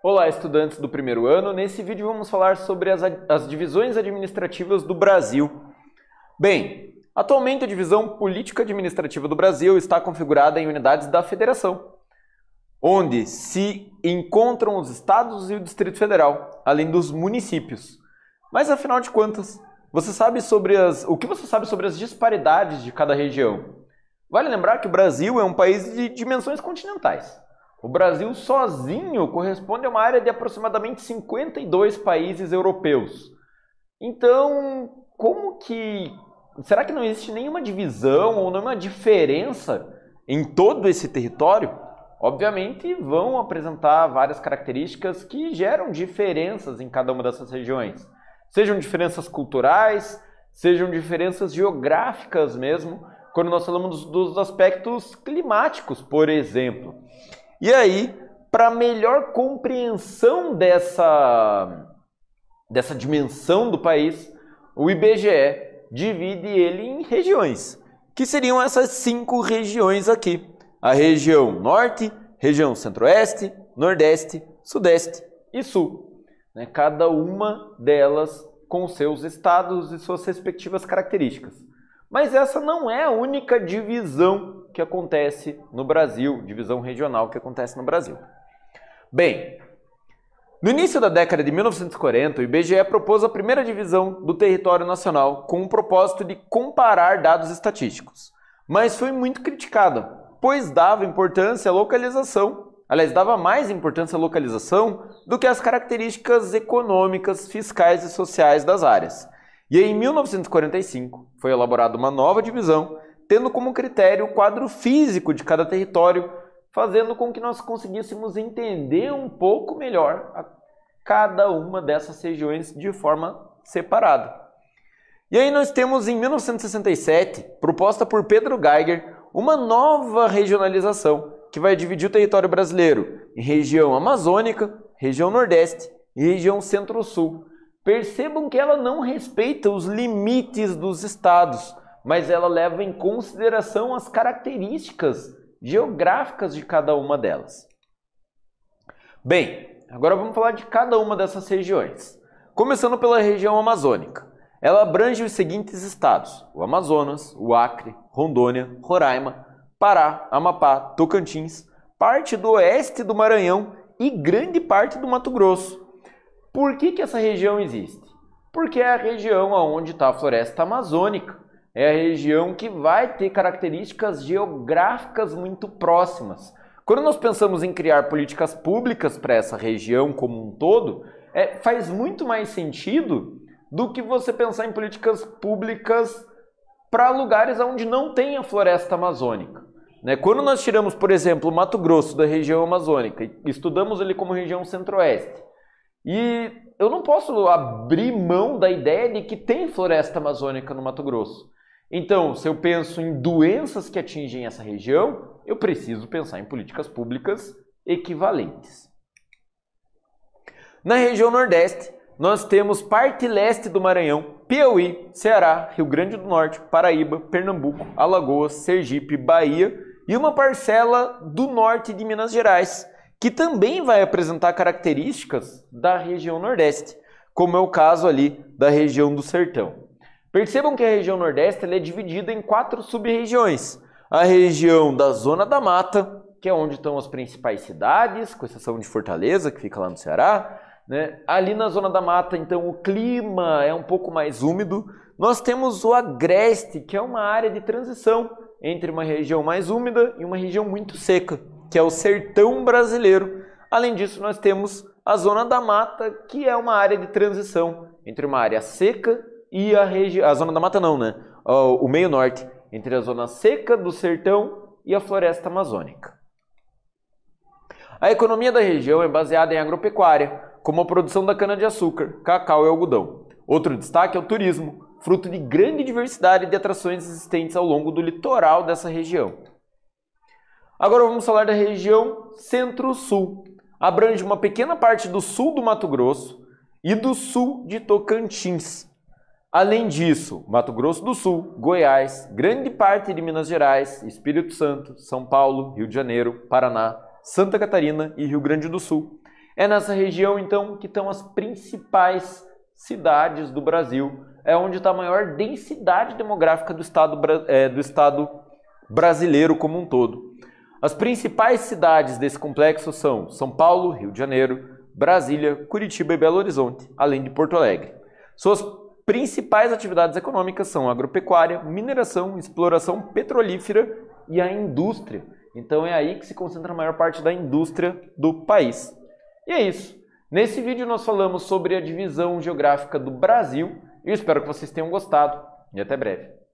Olá, estudantes do primeiro ano. Nesse vídeo vamos falar sobre as, as, divisões administrativas do Brasil. Bem, atualmente a divisão política administrativa do Brasil está configurada em unidades da federação, onde se encontram os estados e o Distrito Federal, além dos municípios. Mas afinal de contas, você sabe sobre as o que você sabe sobre as disparidades de cada região? Vale lembrar que o Brasil é um país de dimensões continentais. O Brasil sozinho corresponde a uma área de aproximadamente 52 países europeus. Então, como que. Será que não existe nenhuma divisão ou nenhuma diferença em todo esse território? Obviamente, vão apresentar várias características que geram diferenças em cada uma dessas regiões. Sejam diferenças culturais, sejam diferenças geográficas mesmo, quando nós falamos dos aspectos climáticos, por exemplo. E aí, para melhor compreensão dessa, dessa dimensão do país, o IBGE divide ele em regiões, que seriam essas cinco regiões aqui: a região norte, região centro-oeste, nordeste, sudeste e sul. Né? Cada uma delas com seus estados e suas respectivas características. Mas essa não é a única divisão que acontece no Brasil, divisão regional que acontece no Brasil. Bem, no início da década de 1940, o IBGE propôs a primeira divisão do território nacional com o propósito de comparar dados estatísticos, mas foi muito criticada, pois dava importância à localização, aliás, dava mais importância à localização do que às características econômicas, fiscais e sociais das áreas. E em 1945, foi elaborada uma nova divisão tendo como critério o quadro físico de cada território, fazendo com que nós conseguíssemos entender um pouco melhor a cada uma dessas regiões de forma separada. E aí nós temos em 1967, proposta por Pedro Geiger, uma nova regionalização que vai dividir o território brasileiro em região amazônica, região nordeste e região centro-sul. Percebam que ela não respeita os limites dos estados, mas ela leva em consideração as características geográficas de cada uma delas. Bem, agora vamos falar de cada uma dessas regiões. Começando pela região amazônica. Ela abrange os seguintes estados: o Amazonas, o Acre, Rondônia, Roraima, Pará, Amapá, Tocantins, parte do oeste do Maranhão e grande parte do Mato Grosso. Por que, que essa região existe? Porque é a região onde está a floresta amazônica é a região que vai ter características geográficas muito próximas. Quando nós pensamos em criar políticas públicas para essa região como um todo, é, faz muito mais sentido do que você pensar em políticas públicas para lugares onde não tem a floresta amazônica. Né? Quando nós tiramos, por exemplo, o Mato Grosso da região amazônica e estudamos ele como região centro-oeste, e eu não posso abrir mão da ideia de que tem floresta amazônica no Mato Grosso. Então, se eu penso em doenças que atingem essa região, eu preciso pensar em políticas públicas equivalentes. Na região Nordeste, nós temos parte leste do Maranhão, Piauí, Ceará, Rio Grande do Norte, Paraíba, Pernambuco, Alagoas, Sergipe, Bahia e uma parcela do norte de Minas Gerais, que também vai apresentar características da região Nordeste, como é o caso ali da região do Sertão. Percebam que a região Nordeste é dividida em quatro sub-regiões. A região da Zona da Mata, que é onde estão as principais cidades, com exceção de Fortaleza, que fica lá no Ceará. Né? Ali na Zona da Mata, então, o clima é um pouco mais úmido. Nós temos o Agreste, que é uma área de transição entre uma região mais úmida e uma região muito seca, que é o sertão brasileiro. Além disso, nós temos a Zona da Mata, que é uma área de transição entre uma área seca e a, a zona da mata não, né? O, o meio norte, entre a zona seca do sertão e a floresta amazônica. A economia da região é baseada em agropecuária, como a produção da cana-de-açúcar, cacau e algodão. Outro destaque é o turismo, fruto de grande diversidade de atrações existentes ao longo do litoral dessa região. Agora vamos falar da região Centro-Sul. Abrange uma pequena parte do sul do Mato Grosso e do sul de Tocantins. Além disso, Mato Grosso do Sul, Goiás, grande parte de Minas Gerais, Espírito Santo, São Paulo, Rio de Janeiro, Paraná, Santa Catarina e Rio Grande do Sul. É nessa região, então, que estão as principais cidades do Brasil. É onde está a maior densidade demográfica do estado, é, do estado brasileiro como um todo. As principais cidades desse complexo são São Paulo, Rio de Janeiro, Brasília, Curitiba e Belo Horizonte, além de Porto Alegre. Suas Principais atividades econômicas são agropecuária, mineração, exploração petrolífera e a indústria. Então é aí que se concentra a maior parte da indústria do país. E é isso. Nesse vídeo nós falamos sobre a divisão geográfica do Brasil. Eu espero que vocês tenham gostado e até breve.